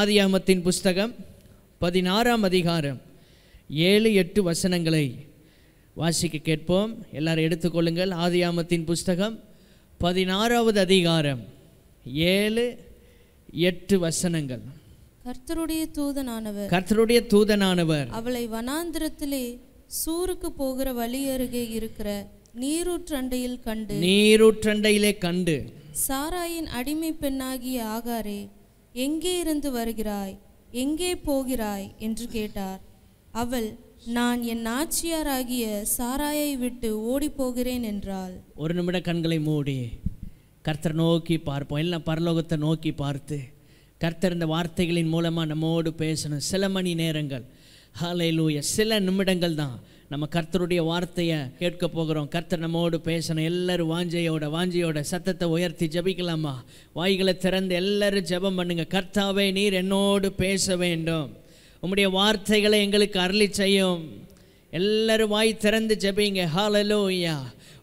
ஆதியாமத்தின் புஸ்தகம் பதினாறாம் அதிகாரம் ஏழு எட்டு வசனங்களை வாசிக்க கேட்போம் எல்லாரும் எடுத்துக்கொள்ளுங்கள் ஆதியாமத்தின் புஸ்தகம் பதினாறாவது அதிகாரம் ஏழு எட்டு வசனங்கள் கர்த்தருடைய தூதனானவர் கர்த்தருடைய தூதனானவர் அவளை வனாந்திரத்திலே சூருக்கு போகிற வழி அருகே இருக்கிற நீரூற்றண்டையில் கண்டு நீரூற்றண்டையிலே கண்டு சாராயின் அடிமை பெண்ணாகிய ஆகாரே எங்கே இருந்து வருகிறாய் எங்கே போகிறாய் என்று கேட்டார் அவள் நான் என் ஆட்சியாராகிய சாராயை விட்டு ஓடி போகிறேன் என்றாள் ஒரு நிமிட கண்களை மூடி கர்த்தர் நோக்கி பார்ப்போம் எல்லாம் பரலோகத்தை நோக்கி பார்த்து கர்த்தர் இந்த வார்த்தைகளின் மூலமாக நம்மோடு பேசணும் சில மணி நேரங்கள் ஹாலையிலூய சில நிமிடங்கள் தான் நம்ம கர்த்தருடைய வார்த்தையை கேட்க போகிறோம் கர்த்தர் நம்மோடு பேசணும் எல்லோரும் வாஞ்சையோட வாஞ்சையோட சத்தத்தை உயர்த்தி ஜபிக்கலாமா வாய்களை திறந்து எல்லோரும் ஜபம் பண்ணுங்கள் கர்த்தாவே நீர் என்னோடு பேச வேண்டும் உம்முடைய வார்த்தைகளை எங்களுக்கு அருளி செய்யும் எல்லோரும் வாய் திறந்து ஜபிங்க ஐயா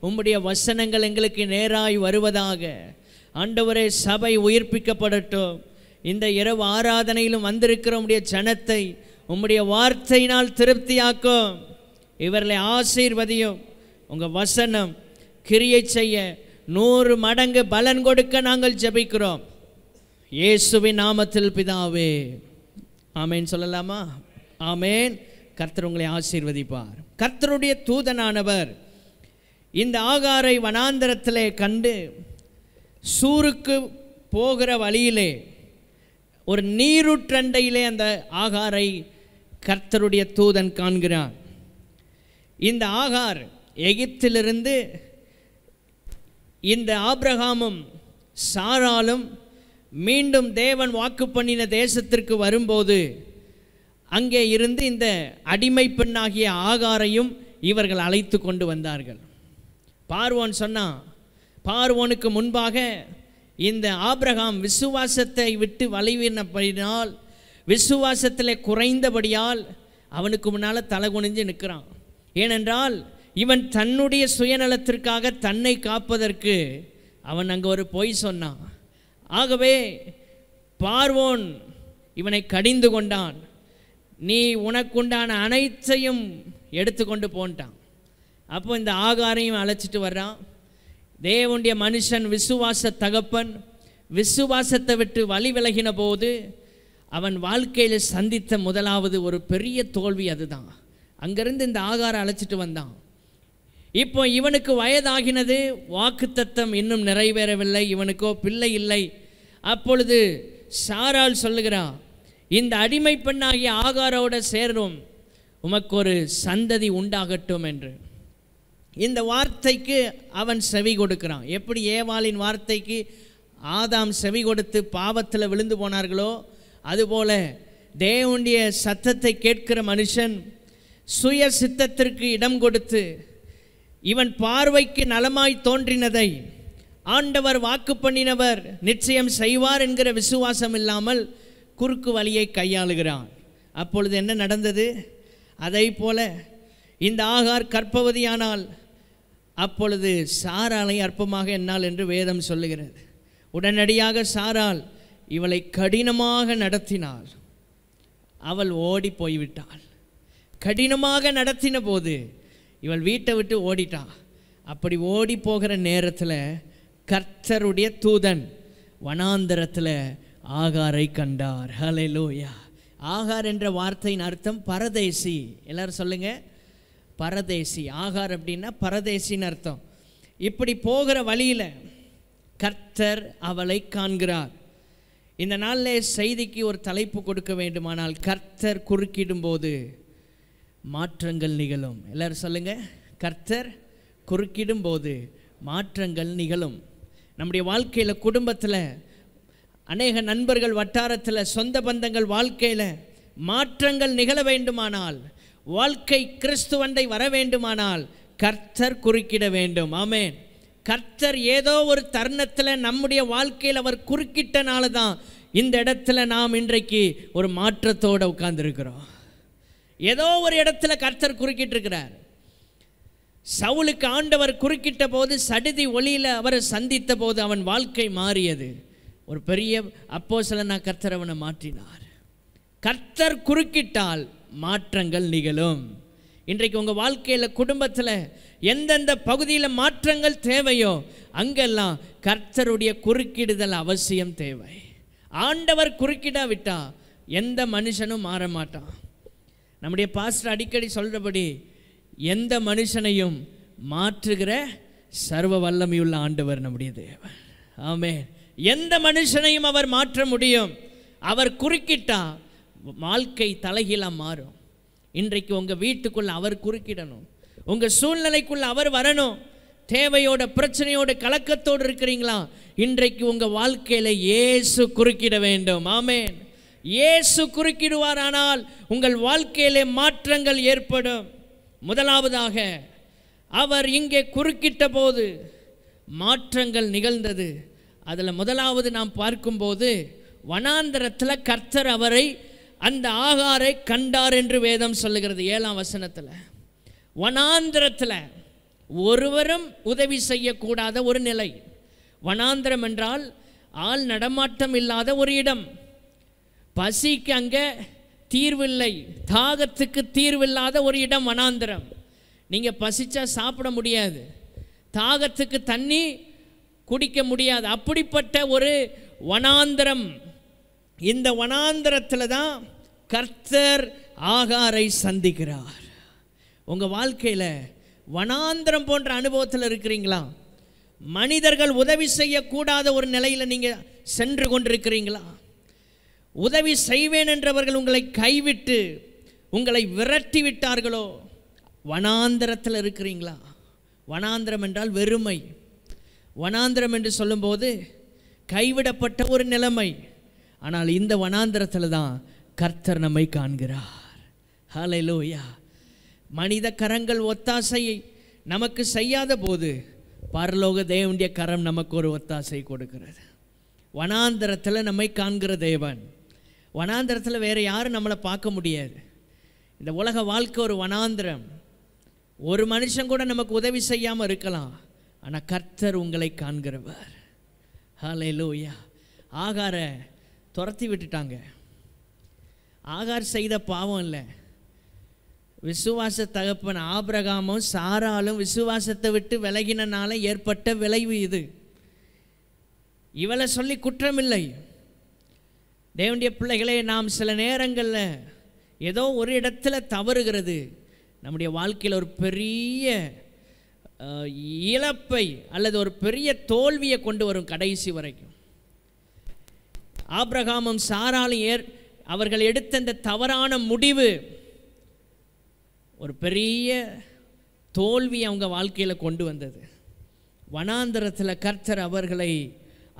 உம்முடைய வசனங்கள் எங்களுக்கு நேராய் வருவதாக ஆண்டவரே சபை உயிர்ப்பிக்கப்படட்டும் இந்த இரவு ஆராதனையிலும் வந்திருக்கிற உம்முடைய ஜனத்தை உம்முடைய வார்த்தையினால் திருப்தியாக்கும் இவர்களை ஆசீர்வதியும் உங்கள் வசனம் கிரியை செய்ய நூறு மடங்கு பலன் கொடுக்க நாங்கள் ஜெபிக்கிறோம் இயேசுவின் நாமத்தில் பிதாவே ஆமேன் சொல்லலாமா ஆமேன் கர்த்தர் உங்களை ஆசீர்வதிப்பார் கர்த்தருடைய தூதனானவர் இந்த ஆகாரை வனாந்திரத்திலே கண்டு சூருக்கு போகிற வழியிலே ஒரு நீருற்றண்டையிலே அந்த ஆகாரை கர்த்தருடைய தூதன் காண்கிறான் இந்த ஆகார் எகிப்திலிருந்து இந்த ஆப்ரஹாமும் சாராலும் மீண்டும் தேவன் வாக்கு பண்ணின தேசத்திற்கு வரும்போது அங்கே இருந்து இந்த அடிமை பெண்ணாகிய ஆகாரையும் இவர்கள் அழைத்து கொண்டு வந்தார்கள் பார்வோன் சொன்னான் பார்வோனுக்கு முன்பாக இந்த ஆப்ரஹாம் விசுவாசத்தை விட்டு வலிவினப்படினால் விசுவாசத்தில் குறைந்தபடியால் அவனுக்கு முன்னால் தலை குனிஞ்சு நிற்கிறான் ஏனென்றால் இவன் தன்னுடைய சுயநலத்திற்காக தன்னை காப்பதற்கு அவன் அங்கே ஒரு பொய் சொன்னான் ஆகவே பார்வோன் இவனை கடிந்து கொண்டான் நீ உனக்குண்டான அனைத்தையும் எடுத்துக்கொண்டு போன்ட்டான் அப்போ இந்த ஆகாரையும் அழைச்சிட்டு வர்றான் தேவனுடைய மனுஷன் விசுவாச தகப்பன் விசுவாசத்தை விட்டு வழி விலகின போது அவன் வாழ்க்கையில் சந்தித்த முதலாவது ஒரு பெரிய தோல்வி அதுதான் அங்கேருந்து இந்த ஆகாரம் அழைச்சிட்டு வந்தான் இப்போ இவனுக்கு வயதாகினது வாக்குத்தத்தம் இன்னும் நிறைவேறவில்லை இவனுக்கோ பிள்ளை இல்லை அப்பொழுது சாரால் சொல்லுகிறான் இந்த அடிமை பெண்ணாகிய ஆகாரோட சேரும் உமக்கு ஒரு சந்ததி உண்டாகட்டும் என்று இந்த வார்த்தைக்கு அவன் செவி கொடுக்கிறான் எப்படி ஏவாளின் வார்த்தைக்கு ஆதாம் செவி கொடுத்து பாவத்தில் விழுந்து போனார்களோ அதுபோல தேவனுடைய சத்தத்தை கேட்கிற மனுஷன் சுய சித்தத்திற்கு இடம் கொடுத்து இவன் பார்வைக்கு நலமாய் தோன்றினதை ஆண்டவர் வாக்கு பண்ணினவர் நிச்சயம் செய்வார் என்கிற விசுவாசம் இல்லாமல் குறுக்கு வழியை கையாளுகிறான் அப்பொழுது என்ன நடந்தது அதை போல இந்த ஆகார் கற்பவதியானால் அப்பொழுது சாராலை அற்பமாக என்னால் என்று வேதம் சொல்லுகிறது உடனடியாக சாரால் இவளை கடினமாக நடத்தினாள் அவள் ஓடி போய்விட்டாள் கடினமாக நடத்தின போது இவள் வீட்டை விட்டு ஓடிட்டா அப்படி ஓடி போகிற நேரத்தில் கர்த்தருடைய தூதன் வனாந்தரத்தில் ஆகாரை கண்டார் லோயா ஆகார் என்ற வார்த்தையின் அர்த்தம் பரதேசி எல்லாரும் சொல்லுங்கள் பரதேசி ஆகார் அப்படின்னா பரதேசின்னு அர்த்தம் இப்படி போகிற வழியில் கர்த்தர் அவளை காண்கிறார் இந்த நாளில் செய்திக்கு ஒரு தலைப்பு கொடுக்க வேண்டுமானால் கர்த்தர் குறுக்கிடும் போது மாற்றங்கள் நிகழும் எல்லோரும் சொல்லுங்கள் கர்த்தர் குறுக்கிடும் போது மாற்றங்கள் நிகழும் நம்முடைய வாழ்க்கையில் குடும்பத்தில் அநேக நண்பர்கள் வட்டாரத்தில் சொந்த பந்தங்கள் வாழ்க்கையில் மாற்றங்கள் நிகழ வேண்டுமானால் வாழ்க்கை கிறிஸ்துவண்டை வர வேண்டுமானால் கர்த்தர் குறுக்கிட வேண்டும் ஆமே கர்த்தர் ஏதோ ஒரு தருணத்தில் நம்முடைய வாழ்க்கையில் அவர் குறுக்கிட்டனால தான் இந்த இடத்துல நாம் இன்றைக்கு ஒரு மாற்றத்தோடு உட்கார்ந்துருக்கிறோம் ஏதோ ஒரு இடத்துல கர்த்தர் குறுக்கிட்டு இருக்கிறார் சவுலுக்கு ஆண்டவர் குறுக்கிட்ட போது சடுதி ஒளியில் அவரை சந்தித்த போது அவன் வாழ்க்கை மாறியது ஒரு பெரிய அப்போ நான் கர்த்தர் அவனை மாற்றினார் கர்த்தர் குறுக்கிட்டால் மாற்றங்கள் நிகழும் இன்றைக்கு உங்கள் வாழ்க்கையில் குடும்பத்தில் எந்தெந்த பகுதியில் மாற்றங்கள் தேவையோ அங்கெல்லாம் கர்த்தருடைய குறுக்கிடுதல் அவசியம் தேவை ஆண்டவர் குறுக்கிடாவிட்டால் எந்த மனுஷனும் மாற மாட்டான் நம்முடைய பாஸ்டர் அடிக்கடி சொல்கிறபடி எந்த மனுஷனையும் மாற்றுகிற சர்வ வல்லமையுள்ள ஆண்டவர் நம்முடைய தேவன் ஆமே எந்த மனுஷனையும் அவர் மாற்ற முடியும் அவர் குறுக்கிட்டா வாழ்க்கை தலைகீழாக மாறும் இன்றைக்கு உங்கள் வீட்டுக்குள்ளே அவர் குறுக்கிடணும் உங்கள் சூழ்நிலைக்குள்ளே அவர் வரணும் தேவையோட பிரச்சனையோட கலக்கத்தோடு இருக்கிறீங்களா இன்றைக்கு உங்கள் வாழ்க்கையில் ஏசு குறுக்கிட வேண்டும் ஆமேன் இயேசு குறுக்கிடுவாரானால் உங்கள் வாழ்க்கையிலே மாற்றங்கள் ஏற்படும் முதலாவதாக அவர் இங்கே குறுக்கிட்ட போது மாற்றங்கள் நிகழ்ந்தது அதில் முதலாவது நாம் பார்க்கும்போது வனாந்தரத்தில் கர்த்தர் அவரை அந்த ஆகாரை கண்டார் என்று வேதம் சொல்லுகிறது ஏழாம் வசனத்தில் வனாந்திரத்தில் ஒருவரும் உதவி செய்யக்கூடாத ஒரு நிலை வனாந்திரம் என்றால் ஆள் நடமாட்டம் இல்லாத ஒரு இடம் பசிக்கு அங்கே தீர்வில்லை தாகத்துக்கு தீர்வில்லாத ஒரு இடம் வனாந்திரம் நீங்கள் பசிச்சா சாப்பிட முடியாது தாகத்துக்கு தண்ணி குடிக்க முடியாது அப்படிப்பட்ட ஒரு வனாந்திரம் இந்த வனாந்திரத்தில் தான் கர்த்தர் ஆகாரை சந்திக்கிறார் உங்கள் வாழ்க்கையில் வனாந்திரம் போன்ற அனுபவத்தில் இருக்கிறீங்களா மனிதர்கள் உதவி செய்யக்கூடாத ஒரு நிலையில் நீங்கள் சென்று கொண்டிருக்கிறீங்களா உதவி செய்வேன் என்றவர்கள் உங்களை கைவிட்டு உங்களை விரட்டி விட்டார்களோ வனாந்திரத்தில் இருக்கிறீங்களா வனாந்திரம் என்றால் வெறுமை வனாந்திரம் என்று சொல்லும்போது கைவிடப்பட்ட ஒரு நிலைமை ஆனால் இந்த வனாந்திரத்தில் தான் கர்த்தர் நம்மை காண்கிறார் லோயா மனித கரங்கள் ஒத்தாசையை நமக்கு செய்யாத போது பரலோக தேவனுடைய கரம் நமக்கு ஒரு ஒத்தாசை கொடுக்கிறது வனாந்திரத்தில் நம்மை காண்கிற தேவன் வனாந்திரத்தில் வேறு யாரும் நம்மளை பார்க்க முடியாது இந்த உலக வாழ்க்கை ஒரு வனாந்திரம் ஒரு மனுஷன் கூட நமக்கு உதவி செய்யாமல் இருக்கலாம் ஆனால் கர்த்தர் உங்களை காண்கிறவர் ஹலே லோயா ஆகார துரத்தி விட்டுட்டாங்க ஆகார் செய்த பாவம் இல்லை விசுவாச தகப்பன் ஆபிரகாமும் சாராலும் விசுவாசத்தை விட்டு விலகினால ஏற்பட்ட விளைவு இது இவளை சொல்லி குற்றமில்லை தேவண்டிய பிள்ளைகளே நாம் சில நேரங்களில் ஏதோ ஒரு இடத்துல தவறுகிறது நம்முடைய வாழ்க்கையில் ஒரு பெரிய இழப்பை அல்லது ஒரு பெரிய தோல்வியை கொண்டு வரும் கடைசி வரைக்கும் ஆப்ரகாமம் சாராலும் ஏர் அவர்கள் எடுத்த இந்த தவறான முடிவு ஒரு பெரிய தோல்வி அவங்க வாழ்க்கையில் கொண்டு வந்தது வனாந்திரத்தில் கர்த்தர் அவர்களை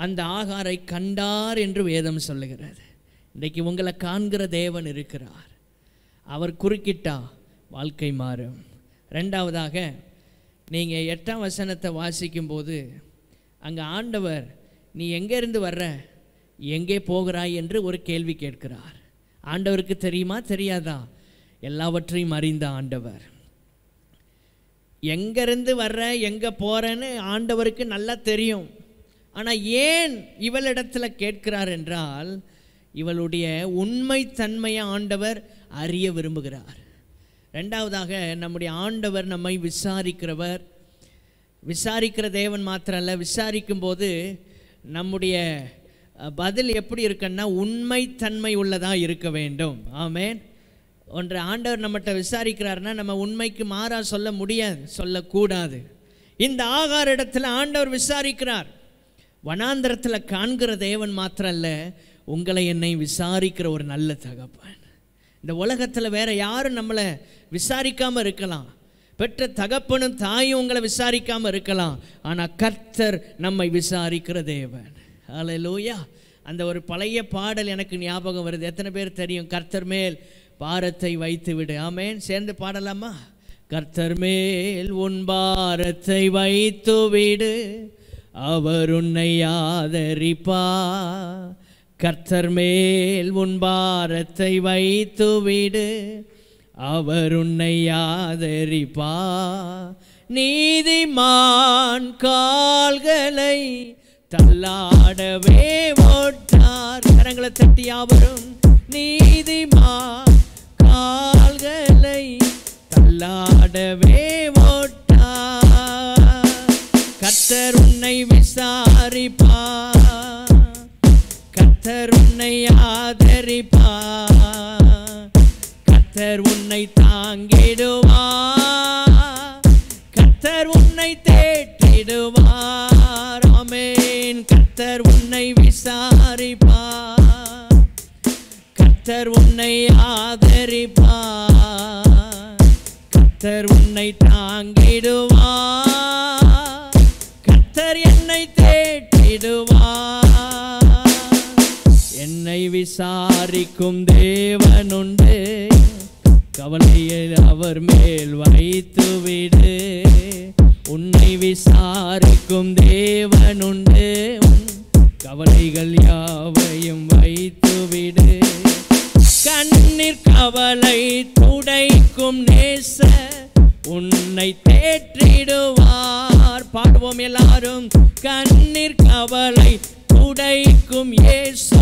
அந்த ஆகாரை கண்டார் என்று வேதம் சொல்லுகிறது இன்றைக்கு உங்களை காண்கிற தேவன் இருக்கிறார் அவர் குறுக்கிட்டா வாழ்க்கை மாறும் ரெண்டாவதாக நீங்கள் எட்டாம் வசனத்தை வாசிக்கும்போது அங்கே ஆண்டவர் நீ எங்கேருந்து வர்ற எங்கே போகிறாய் என்று ஒரு கேள்வி கேட்கிறார் ஆண்டவருக்கு தெரியுமா தெரியாதா எல்லாவற்றையும் அறிந்த ஆண்டவர் எங்கேருந்து வர்ற எங்கே போகிறேன்னு ஆண்டவருக்கு நல்லா தெரியும் ஆனால் ஏன் இவளிடத்தில் கேட்கிறார் என்றால் இவளுடைய உண்மைத்தன்மையை ஆண்டவர் அறிய விரும்புகிறார் ரெண்டாவதாக நம்முடைய ஆண்டவர் நம்மை விசாரிக்கிறவர் விசாரிக்கிற தேவன் மாத்திரம் அல்ல விசாரிக்கும் போது நம்முடைய பதில் எப்படி இருக்குன்னா உண்மைத்தன்மை உள்ளதாக இருக்க வேண்டும் ஆமேன் ஒன்று ஆண்டவர் நம்மகிட்ட விசாரிக்கிறாருன்னா நம்ம உண்மைக்கு மாறாக சொல்ல முடியாது சொல்லக்கூடாது இந்த ஆகார இடத்துல ஆண்டவர் விசாரிக்கிறார் வனாந்தரத்தில் காண்கிற தேவன் மாத்திரம் அல்ல உங்களை என்னை விசாரிக்கிற ஒரு நல்ல தகப்பன் இந்த உலகத்தில் வேற யாரும் நம்மளை விசாரிக்காமல் இருக்கலாம் பெற்ற தகப்பனும் தாயும் உங்களை விசாரிக்காமல் இருக்கலாம் ஆனால் கர்த்தர் நம்மை விசாரிக்கிற தேவன் லூயா அந்த ஒரு பழைய பாடல் எனக்கு ஞாபகம் வருது எத்தனை பேர் தெரியும் கர்த்தர் மேல் பாரத்தை வைத்து விடு ஆமேன் சேர்ந்து பாடலாமா கர்த்தர் மேல் உன் பாரத்தை வைத்து விடு அவர் உன்னை ஆதரிப்பா கர்த்தர் மேல் உன் பாரத்தை வைத்துவிடு அவர் உன்னை ஆதரிப்பா நீதிமான் கால்களை தள்ளாடவே ஓட்டார் கரங்களை தட்டி அவரும் நீதிமான் கால்களை தள்ளாடவே கத்தர் உன்னை விசாரிப்பா கத்தர் உன்னை ஆதரிப்பா கத்தர் உன்னை தாங்கிடுவா கத்தர் உன்னை தேற்றிடுவார் ஆமேன் கத்தர் உன்னை விசாரிப்பா கத்தர் உன்னை ஆதரிப்பா கத்தர் உன்னை தாங்கிடுவார் கத்தர் என்னை தேட்டிடுவார் என்னை விசாரிக்கும் தேவனுண்டு கவலையை அவர் மேல் வைத்து விடு உன்னை விசாரிக்கும் தேவனுண்டு கவலைகள் யாவையும் வைத்து விடு கண்ணீர் கவலை துடைக்கும் நேச உன்னை தேற்றிடுவார் பாடுவோம் எல்லாரும் கண்ணீர் கவலை உடைக்கும் இயேசு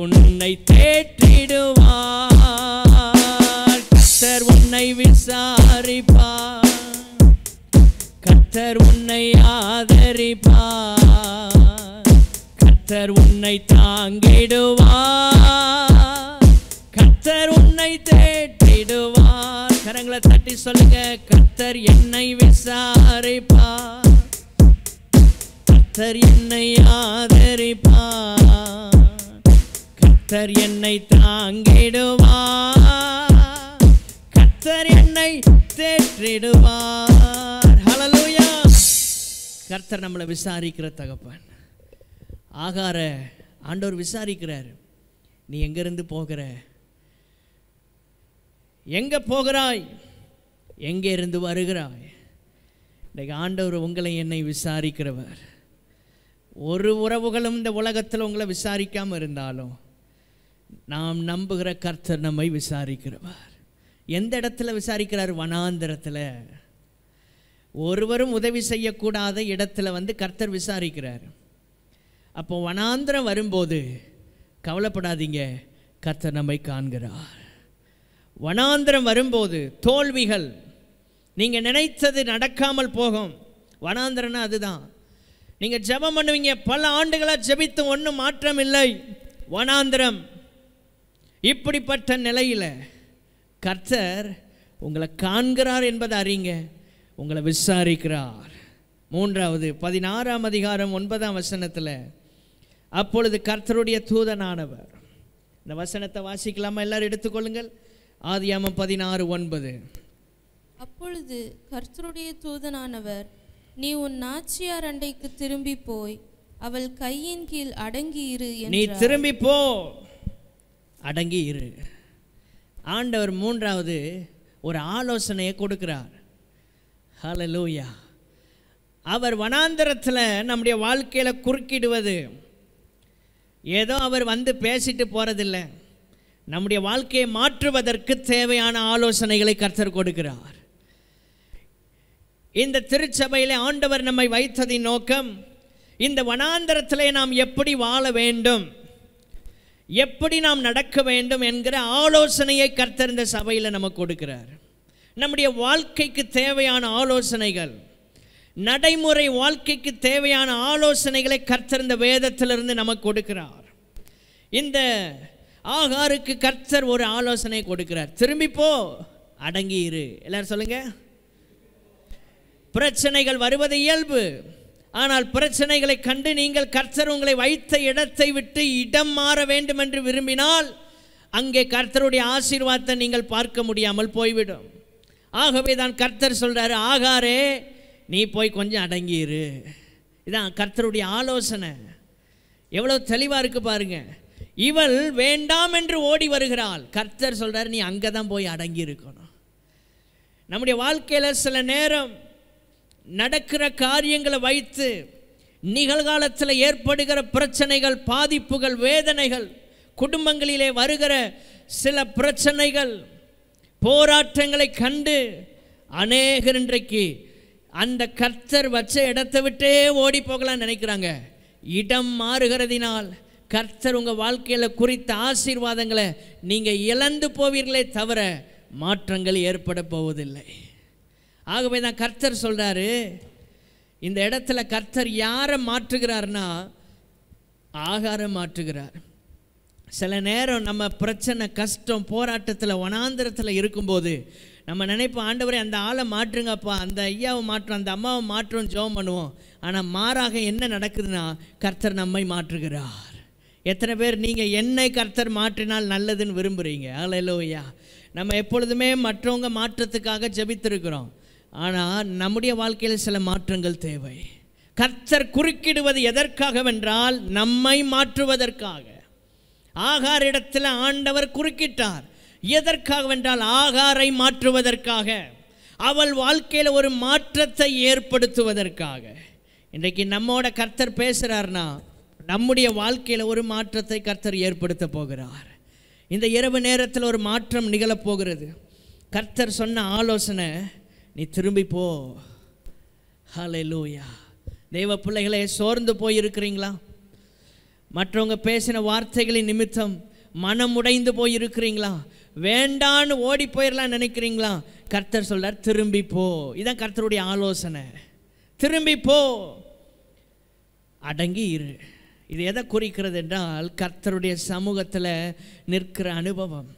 உன்னை தேற்றிடுவார் கத்தர் உன்னை விசாரிப்பார் கத்தர் உன்னை ஆதரிப்பார் கத்தர் உன்னை தாங்கிடுவார் கத்தர் உன்னை தேற்றிடுவார் கரங்களை தட்டி சொல்லுங்க கத்தர் என்னை விசாரிப்பா கத்தர் என்னை ஆதரிப்பா கத்தர் என்னை தாங்கிடுவா கத்தர் என்னை தேற்றிடுவார் ஹலலூயா கர்த்தர் நம்மளை விசாரிக்கிற தகப்பன் ஆகார ஆண்டவர் விசாரிக்கிறார் நீ எங்கேருந்து போகிற எங்கே போகிறாய் எங்கே இருந்து வருகிறாய் இன்றைக்கு ஆண்டவர் உங்களை என்னை விசாரிக்கிறவர் ஒரு உறவுகளும் இந்த உலகத்தில் உங்களை விசாரிக்காமல் இருந்தாலும் நாம் நம்புகிற கர்த்தர் நம்மை விசாரிக்கிறவர் எந்த இடத்துல விசாரிக்கிறார் வனாந்திரத்தில் ஒருவரும் உதவி செய்யக்கூடாத இடத்துல வந்து கர்த்தர் விசாரிக்கிறார் அப்போ வனாந்திரம் வரும்போது கவலைப்படாதீங்க கர்த்தர் நம்மை காண்கிறார் வனாந்திரம் வரும்போது தோல்விகள் நீங்கள் நினைத்தது நடக்காமல் போகும் வனாந்திரம்னா அதுதான் நீங்கள் ஜபம் பண்ணுவீங்க பல ஆண்டுகளாக ஜபித்து ஒன்றும் மாற்றம் இல்லை வனாந்திரம் இப்படிப்பட்ட நிலையில் கர்த்தர் உங்களை காண்கிறார் என்பதை அறிங்க உங்களை விசாரிக்கிறார் மூன்றாவது பதினாறாம் அதிகாரம் ஒன்பதாம் வசனத்தில் அப்பொழுது கர்த்தருடைய தூதனானவர் இந்த வசனத்தை வாசிக்கலாமா எல்லாரும் எடுத்துக்கொள்ளுங்கள் ஆதியாமம் பதினாறு ஒன்பது அப்பொழுது கர்த்தருடைய தூதனானவர் நீ உன் நாச்சியார் அண்டைக்கு திரும்பி போய் அவள் கையின் கீழ் அடங்கி இரு நீ திரும்பி போ அடங்கி இரு ஆண்டவர் மூன்றாவது ஒரு ஆலோசனையை கொடுக்கிறார் ஹலலூயா அவர் வனாந்தரத்தில் நம்முடைய வாழ்க்கையில் குறுக்கிடுவது ஏதோ அவர் வந்து பேசிட்டு போகிறதில்லை நம்முடைய வாழ்க்கையை மாற்றுவதற்கு தேவையான ஆலோசனைகளை கர்த்தர் கொடுக்கிறார் இந்த திருச்சபையில் ஆண்டவர் நம்மை வைத்ததின் நோக்கம் இந்த வனாந்தரத்திலே நாம் எப்படி வாழ வேண்டும் எப்படி நாம் நடக்க வேண்டும் என்கிற ஆலோசனையை கர்த்தர் இந்த சபையில் நமக்கு கொடுக்கிறார் நம்முடைய வாழ்க்கைக்கு தேவையான ஆலோசனைகள் நடைமுறை வாழ்க்கைக்கு தேவையான ஆலோசனைகளை கர்த்தர் இந்த வேதத்திலிருந்து நமக்கு கொடுக்கிறார் இந்த ஆகாருக்கு கர்த்தர் ஒரு ஆலோசனை கொடுக்கிறார் திரும்பிப்போ அடங்கி இரு எல்லாரும் சொல்லுங்க பிரச்சனைகள் வருவது இயல்பு ஆனால் பிரச்சனைகளை கண்டு நீங்கள் கர்த்தர் உங்களை வைத்த இடத்தை விட்டு இடம் மாற வேண்டும் என்று விரும்பினால் அங்கே கர்த்தருடைய ஆசீர்வாதத்தை நீங்கள் பார்க்க முடியாமல் போய்விடும் ஆகவே தான் கர்த்தர் சொல்கிறாரு ஆகாரே நீ போய் கொஞ்சம் அடங்கியிரு இதான் கர்த்தருடைய ஆலோசனை எவ்வளோ தெளிவாக இருக்குது பாருங்கள் இவள் வேண்டாம் என்று ஓடி வருகிறாள் கர்த்தர் சொல்கிறார் நீ அங்கே தான் போய் அடங்கி இருக்கணும் நம்முடைய வாழ்க்கையில் சில நேரம் நடக்கிற காரியங்களை வைத்து நிகழ்காலத்தில் ஏற்படுகிற பிரச்சனைகள் பாதிப்புகள் வேதனைகள் குடும்பங்களிலே வருகிற சில பிரச்சனைகள் போராட்டங்களை கண்டு அநேகர் இன்றைக்கு அந்த கர்த்தர் வச்ச இடத்தை விட்டே ஓடி போகலான்னு நினைக்கிறாங்க இடம் மாறுகிறதினால் கர்த்தர் உங்கள் வாழ்க்கையில் குறித்த ஆசீர்வாதங்களை நீங்கள் இழந்து போவீர்களே தவிர மாற்றங்கள் ஏற்பட போவதில்லை ஆகவே தான் கர்த்தர் சொல்கிறாரு இந்த இடத்துல கர்த்தர் யாரை மாற்றுகிறார்னா ஆகாரம் மாற்றுகிறார் சில நேரம் நம்ம பிரச்சனை கஷ்டம் போராட்டத்தில் வனாந்திரத்தில் இருக்கும்போது நம்ம நினைப்போம் ஆண்டவரே அந்த ஆளை மாற்றுங்கப்பா அந்த ஐயாவை மாற்றும் அந்த அம்மாவை மாற்றும் ஜோம் பண்ணுவோம் ஆனால் மாறாக என்ன நடக்குதுன்னா கர்த்தர் நம்மை மாற்றுகிறார் எத்தனை பேர் நீங்கள் என்னை கர்த்தர் மாற்றினால் நல்லதுன்னு விரும்புகிறீங்க அலையலோயா நம்ம எப்பொழுதுமே மற்றவங்க மாற்றத்துக்காக ஜெபித்திருக்கிறோம் ஆனால் நம்முடைய வாழ்க்கையில் சில மாற்றங்கள் தேவை கர்த்தர் குறுக்கிடுவது எதற்காக வென்றால் நம்மை மாற்றுவதற்காக ஆகார் இடத்தில் ஆண்டவர் குறுக்கிட்டார் எதற்காக வென்றால் ஆகாரை மாற்றுவதற்காக அவள் வாழ்க்கையில் ஒரு மாற்றத்தை ஏற்படுத்துவதற்காக இன்றைக்கு நம்மோட கர்த்தர் பேசுகிறார்னா நம்முடைய வாழ்க்கையில் ஒரு மாற்றத்தை கர்த்தர் ஏற்படுத்த போகிறார் இந்த இரவு நேரத்தில் ஒரு மாற்றம் நிகழப்போகிறது கர்த்தர் சொன்ன ஆலோசனை நீ திரும்பி போ ஹலே லூயா தெய்வ பிள்ளைகளே சோர்ந்து போயிருக்கிறீங்களா மற்றவங்க பேசின வார்த்தைகளின் நிமித்தம் மனம் உடைந்து போயிருக்கிறீங்களா வேண்டான்னு ஓடி போயிடலாம் நினைக்கிறீங்களா கர்த்தர் சொல்கிறார் திரும்பி போ இதான் கர்த்தருடைய ஆலோசனை திரும்பி போ அடங்கி இரு இது எதை குறிக்கிறது என்றால் கர்த்தருடைய சமூகத்தில் நிற்கிற அனுபவம்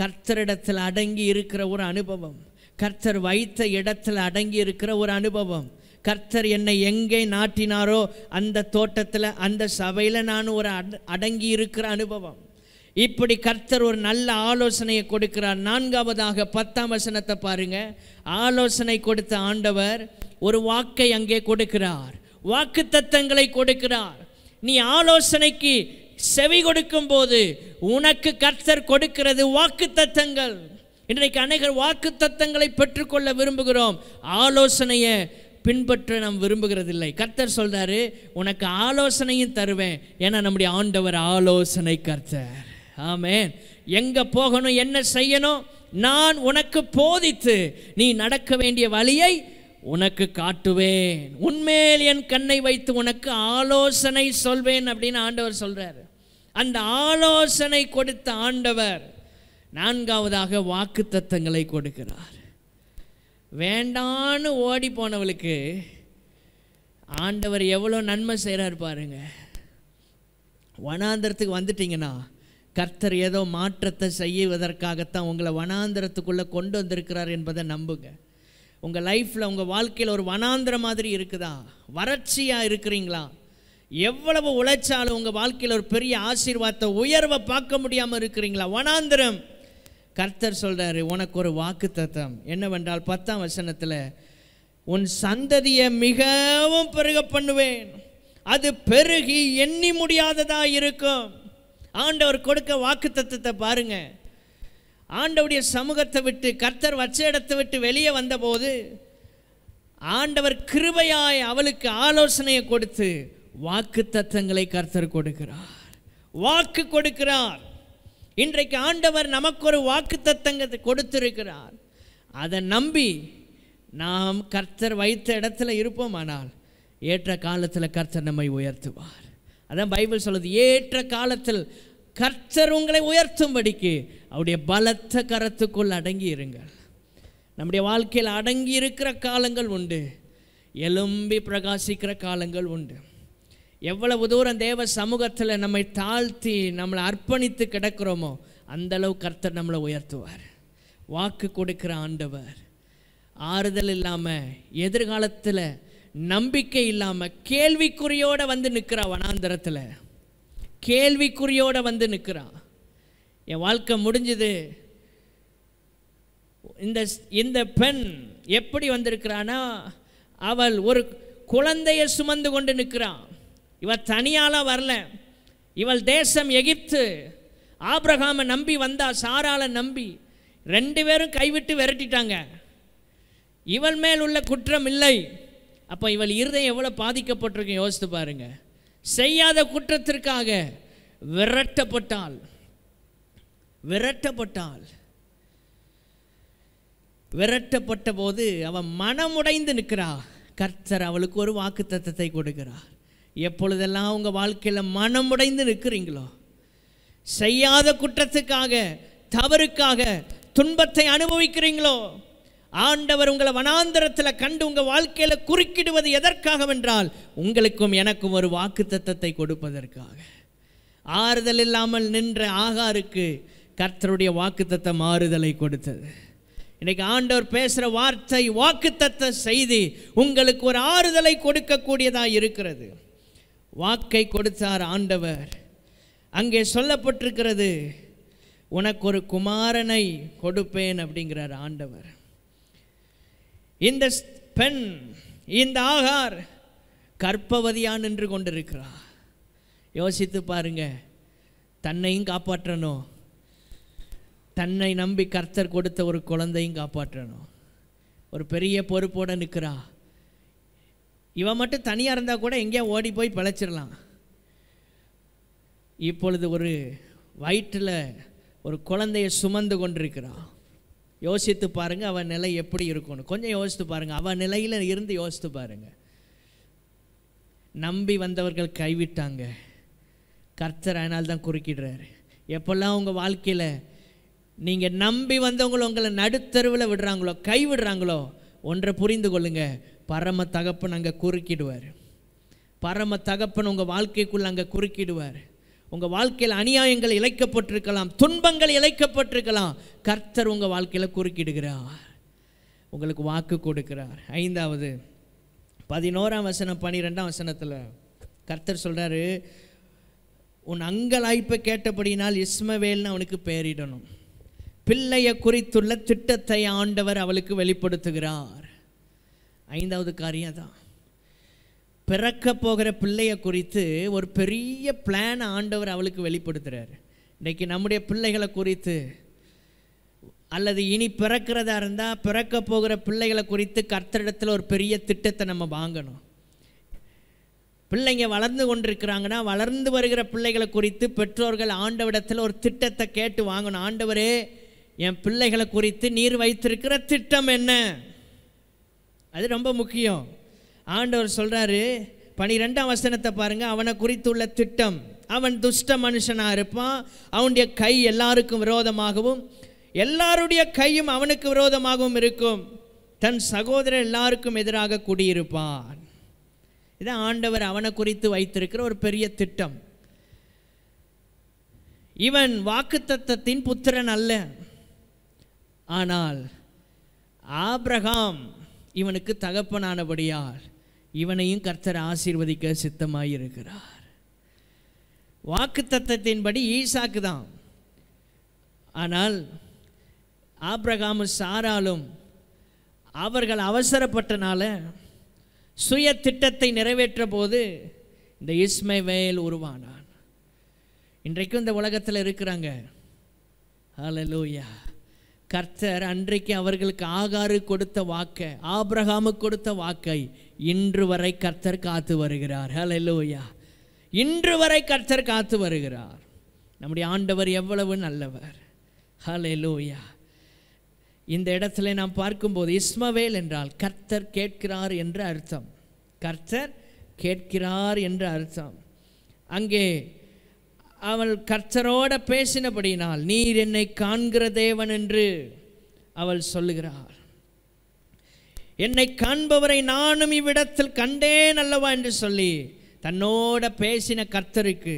கர்த்தரிடத்தில் அடங்கி இருக்கிற ஒரு அனுபவம் கர்த்தர் வைத்த இடத்தில் அடங்கி இருக்கிற ஒரு அனுபவம் கர்த்தர் என்னை எங்கே நாட்டினாரோ அந்த தோட்டத்தில் அந்த சபையில் நான் ஒரு அடங்கி இருக்கிற அனுபவம் இப்படி கர்த்தர் ஒரு நல்ல ஆலோசனையை கொடுக்கிறார் நான்காவதாக பத்தாம் வசனத்தை பாருங்க ஆலோசனை கொடுத்த ஆண்டவர் ஒரு வாக்கை அங்கே கொடுக்கிறார் வாக்கு தத்தங்களை கொடுக்கிறார் நீ ஆலோசனைக்கு செவி கொடுக்கும் போது உனக்கு கர்த்தர் கொடுக்கிறது வாக்கு தத்தங்கள் இன்றைக்கு அநேகர் வாக்கு தத்தங்களை பெற்றுக்கொள்ள விரும்புகிறோம் ஆலோசனையை பின்பற்ற நாம் விரும்புகிறதில்லை கர்த்தர் சொல்கிறாரு உனக்கு ஆலோசனையும் தருவேன் ஏன்னா நம்முடைய ஆண்டவர் ஆலோசனை கர்த்தர் ஆமேன் எங்கே போகணும் என்ன செய்யணும் நான் உனக்கு போதித்து நீ நடக்க வேண்டிய வழியை உனக்கு காட்டுவேன் உண்மையில் என் கண்ணை வைத்து உனக்கு ஆலோசனை சொல்வேன் அப்படின்னு ஆண்டவர் சொல்கிறார் அந்த ஆலோசனை கொடுத்த ஆண்டவர் நான்காவதாக வாக்கு தத்தங்களை கொடுக்கிறார் வேண்டான்னு ஓடி போனவளுக்கு ஆண்டவர் எவ்வளோ நன்மை செய்கிறார் பாருங்க வனாந்திரத்துக்கு வந்துட்டிங்கன்னா கர்த்தர் ஏதோ மாற்றத்தை செய்வதற்காகத்தான் உங்களை வனாந்திரத்துக்குள்ளே கொண்டு வந்திருக்கிறார் என்பதை நம்புங்கள் உங்கள் லைஃப்பில் உங்கள் வாழ்க்கையில் ஒரு வனாந்திர மாதிரி இருக்குதா வறட்சியாக இருக்கிறீங்களா எவ்வளவு உழைச்சாலும் உங்கள் வாழ்க்கையில் ஒரு பெரிய ஆசீர்வாதத்தை உயர்வை பார்க்க முடியாமல் இருக்கிறீங்களா வனாந்திரம் கர்த்தர் சொல்கிறாரு உனக்கு ஒரு வாக்கு தத்தம் என்னவென்றால் பத்தாம் வசனத்தில் உன் சந்ததியை மிகவும் பெருக பண்ணுவேன் அது பெருகி எண்ணி முடியாததாக இருக்கும் ஆண்டவர் கொடுக்க வாக்கு தத்துவத்தை பாருங்கள் ஆண்டவுடைய சமூகத்தை விட்டு கர்த்தர் வச்ச இடத்தை விட்டு வெளியே வந்தபோது ஆண்டவர் கிருபையாய் அவளுக்கு ஆலோசனையை கொடுத்து வாக்கு தத்தங்களை கர்த்தர் கொடுக்கிறார் வாக்கு கொடுக்கிறார் இன்றைக்கு ஆண்டவர் நமக்கு ஒரு வாக்கு தத்தங்கத்தை கொடுத்திருக்கிறார் அதை நம்பி நாம் கர்த்தர் வைத்த இடத்துல இருப்போமானால் ஏற்ற காலத்தில் கர்த்தர் நம்மை உயர்த்துவார் அதான் பைபிள் சொல்லுது ஏற்ற காலத்தில் கர்த்தர் உங்களை உயர்த்தும்படிக்கு அவருடைய பலத்த கரத்துக்குள் அடங்கி இருங்கள் நம்முடைய வாழ்க்கையில் அடங்கி இருக்கிற காலங்கள் உண்டு எலும்பி பிரகாசிக்கிற காலங்கள் உண்டு எவ்வளவு தூரம் தேவ சமூகத்தில் நம்மை தாழ்த்தி நம்மளை அர்ப்பணித்து கிடக்கிறோமோ அந்தளவு கர்த்தர் நம்மளை உயர்த்துவார் வாக்கு கொடுக்கிற ஆண்டவர் ஆறுதல் இல்லாமல் எதிர்காலத்தில் நம்பிக்கை இல்லாமல் கேள்விக்குறியோடு வந்து நிற்கிறான் வனாந்திரத்தில் கேள்விக்குறியோடு வந்து நிற்கிறான் என் வாழ்க்கை முடிஞ்சுது இந்த இந்த பெண் எப்படி வந்திருக்கிறானா அவள் ஒரு குழந்தையை சுமந்து கொண்டு நிற்கிறான் இவள் தனியால் வரல இவள் தேசம் எகிப்து ஆப்ரஹாமை நம்பி வந்தா சாரால நம்பி ரெண்டு பேரும் கைவிட்டு விரட்டிட்டாங்க இவள் மேல் உள்ள குற்றம் இல்லை அப்போ இவள் இருதை எவ்வளோ பாதிக்கப்பட்டிருக்கு யோசித்து பாருங்க செய்யாத குற்றத்திற்காக விரட்டப்பட்டாள் விரட்டப்பட்டாள் விரட்டப்பட்ட போது அவன் மனமுடைந்து நிற்கிறா கர்த்தர் அவளுக்கு ஒரு வாக்கு தத்தத்தை கொடுக்கிறார் எப்பொழுதெல்லாம் உங்கள் வாழ்க்கையில் மனமுடைந்து நிற்கிறீங்களோ செய்யாத குற்றத்துக்காக தவறுக்காக துன்பத்தை அனுபவிக்கிறீங்களோ ஆண்டவர் உங்களை வனாந்தரத்தில் கண்டு உங்கள் வாழ்க்கையில் குறுக்கிடுவது எதற்காகவென்றால் உங்களுக்கும் எனக்கும் ஒரு வாக்கு தத்தத்தை கொடுப்பதற்காக ஆறுதல் இல்லாமல் நின்ற ஆகாருக்கு கர்த்தருடைய வாக்குத்தத்தை மாறுதலை கொடுத்தது இன்றைக்கி ஆண்டவர் பேசுகிற வார்த்தை வாக்குத்தத்த செய்தி உங்களுக்கு ஒரு ஆறுதலை கொடுக்கக்கூடியதாக இருக்கிறது வாக்கை கொடுத்தார் ஆண்டவர் அங்கே சொல்லப்பட்டிருக்கிறது உனக்கு ஒரு குமாரனை கொடுப்பேன் அப்படிங்கிறார் ஆண்டவர் இந்த பெண் இந்த ஆகார் கற்பவதியான் நின்று கொண்டிருக்கிறார் யோசித்து பாருங்க தன்னையும் காப்பாற்றணும் தன்னை நம்பி கர்த்தர் கொடுத்த ஒரு குழந்தையும் காப்பாற்றணும் ஒரு பெரிய பொறுப்போடு நிற்கிறா இவன் மட்டும் தனியாக இருந்தால் கூட எங்கேயோ ஓடி போய் பிழைச்சிடலாம் இப்பொழுது ஒரு வயிற்றில் ஒரு குழந்தையை சுமந்து கொண்டிருக்கிறான் யோசித்து பாருங்கள் அவன் நிலை எப்படி இருக்கணும் கொஞ்சம் யோசித்து பாருங்கள் அவன் நிலையில் இருந்து யோசித்து பாருங்கள் நம்பி வந்தவர்கள் கைவிட்டாங்க கர்த்தர் அதனால் தான் குறுக்கிடுறாரு எப்பெல்லாம் உங்கள் வாழ்க்கையில் நீங்கள் நம்பி வந்தவங்கள உங்களை நடுத்தருவில் விடுறாங்களோ கை விடுறாங்களோ ஒன்றை புரிந்து கொள்ளுங்க பரம தகப்பன் அங்கே குறுக்கிடுவார் பரம தகப்பன் உங்கள் வாழ்க்கைக்குள்ளே அங்கே குறுக்கிடுவார் உங்கள் வாழ்க்கையில் அநியாயங்கள் இழைக்கப்பட்டிருக்கலாம் துன்பங்கள் இழைக்கப்பட்டிருக்கலாம் கர்த்தர் உங்கள் வாழ்க்கையில் குறுக்கிடுகிறார் உங்களுக்கு வாக்கு கொடுக்கிறார் ஐந்தாவது பதினோராம் வசனம் பன்னிரெண்டாம் வசனத்தில் கர்த்தர் சொல்கிறாரு உன் அங்கலாய்ப்பை கேட்டபடினால் இஸ்மவேல்னு அவனுக்கு பேரிடணும் பிள்ளையை குறித்துள்ள திட்டத்தை ஆண்டவர் அவளுக்கு வெளிப்படுத்துகிறார் ஐந்தாவது காரியம் தான் பிறக்க போகிற பிள்ளையை குறித்து ஒரு பெரிய பிளான் ஆண்டவர் அவளுக்கு வெளிப்படுத்துகிறார் இன்றைக்கி நம்முடைய பிள்ளைகளை குறித்து அல்லது இனி பிறக்கிறதா இருந்தால் பிறக்க போகிற பிள்ளைகளை குறித்து கர்த்தரிடத்தில் ஒரு பெரிய திட்டத்தை நம்ம வாங்கணும் பிள்ளைங்க வளர்ந்து கொண்டிருக்கிறாங்கன்னா வளர்ந்து வருகிற பிள்ளைகளை குறித்து பெற்றோர்கள் ஆண்டவிடத்தில் ஒரு திட்டத்தை கேட்டு வாங்கணும் ஆண்டவரே என் பிள்ளைகளை குறித்து நீர் வைத்திருக்கிற திட்டம் என்ன அது ரொம்ப முக்கியம் ஆண்டவர் சொல்கிறாரு பனிரெண்டாம் வசனத்தை பாருங்கள் அவனை குறித்து உள்ள திட்டம் அவன் துஷ்ட மனுஷனாக இருப்பான் அவனுடைய கை எல்லாருக்கும் விரோதமாகவும் எல்லாருடைய கையும் அவனுக்கு விரோதமாகவும் இருக்கும் தன் சகோதரர் எல்லாருக்கும் எதிராக குடியிருப்பான் இதான் ஆண்டவர் அவனை குறித்து வைத்திருக்கிற ஒரு பெரிய திட்டம் இவன் வாக்குத்தத்தின் புத்திரன் அல்ல ஆனால் ஆப்ரகாம் இவனுக்கு தகப்பனானபடியால் இவனையும் கர்த்தர் ஆசீர்வதிக்க சித்தமாயிருக்கிறார் வாக்கு தத்தத்தின்படி ஈசாக்கு தான் ஆனால் ஆப்ரகாமு சாராலும் அவர்கள் அவசரப்பட்டனால சுய திட்டத்தை நிறைவேற்ற போது இந்த இஸ்மைவேல் உருவானான் இன்றைக்கும் இந்த உலகத்தில் இருக்கிறாங்க ஹலலூயா கர்த்தர் அன்றைக்கு அவர்களுக்கு ஆகாரு கொடுத்த வாக்கை ஆபிரகாமு கொடுத்த வாக்கை இன்று வரை கர்த்தர் காத்து வருகிறார் ஹலோயா இன்று வரை கர்த்தர் காத்து வருகிறார் நம்முடைய ஆண்டவர் எவ்வளவு நல்லவர் ஹலோயா இந்த இடத்துல நாம் பார்க்கும்போது இஸ்மவேல் என்றால் கர்த்தர் கேட்கிறார் என்று அர்த்தம் கர்த்தர் கேட்கிறார் என்று அர்த்தம் அங்கே அவள் கர்த்தரோட பேசினபடினால் நீர் என்னை காண்கிற தேவன் என்று அவள் சொல்லுகிறாள் என்னை காண்பவரை நானும் இவ்விடத்தில் கண்டேன் அல்லவா என்று சொல்லி தன்னோட பேசின கர்த்தருக்கு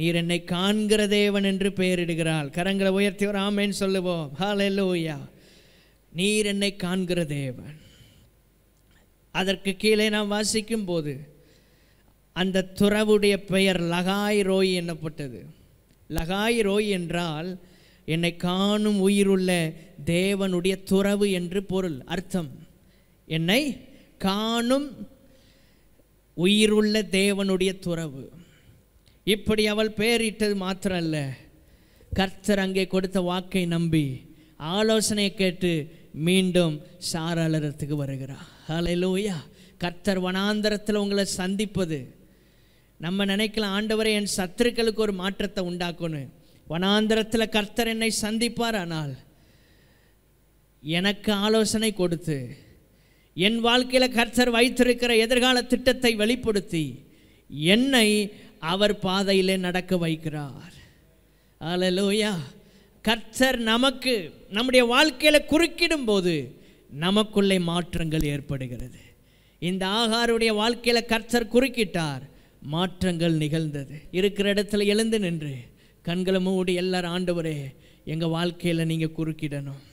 நீர் என்னை காண்கிற தேவன் என்று பெயரிடுகிறாள் கரங்களை உயர்த்தி ஒரு ஆமேன்னு சொல்லுவோம் ஹாலெல்லூயா நீர் என்னை காண்கிற தேவன் அதற்கு கீழே நாம் வாசிக்கும் போது அந்த துறவுடைய பெயர் லகாய் ரோய் என்னப்பட்டது லகாய் ரோய் என்றால் என்னை காணும் உயிருள்ள தேவனுடைய துறவு என்று பொருள் அர்த்தம் என்னை காணும் உயிருள்ள தேவனுடைய துறவு இப்படி அவள் பெயரிட்டது மாத்திரம் அல்ல கர்த்தர் அங்கே கொடுத்த வாக்கை நம்பி ஆலோசனையை கேட்டு மீண்டும் சாராளரத்துக்கு வருகிறார் ஹலலூயா கர்த்தர் வனாந்தரத்தில் உங்களை சந்திப்பது நம்ம நினைக்கலாம் ஆண்டவரை என் சத்துருக்களுக்கு ஒரு மாற்றத்தை உண்டாக்கணும் வனாந்திரத்தில் கர்த்தர் என்னை சந்திப்பார் ஆனால் எனக்கு ஆலோசனை கொடுத்து என் வாழ்க்கையில் கர்த்தர் வைத்திருக்கிற எதிர்கால திட்டத்தை வெளிப்படுத்தி என்னை அவர் பாதையிலே நடக்க வைக்கிறார் அலலோயா கர்த்தர் நமக்கு நம்முடைய வாழ்க்கையில் குறுக்கிடும் போது நமக்குள்ளே மாற்றங்கள் ஏற்படுகிறது இந்த ஆகாருடைய வாழ்க்கையில் கர்த்தர் குறுக்கிட்டார் மாற்றங்கள் நிகழ்ந்தது இருக்கிற இடத்துல எழுந்து நின்று கண்களை மூடி எல்லாரும் ஆண்டவரே எங்கள் வாழ்க்கையில் நீங்கள் குறுக்கிடணும்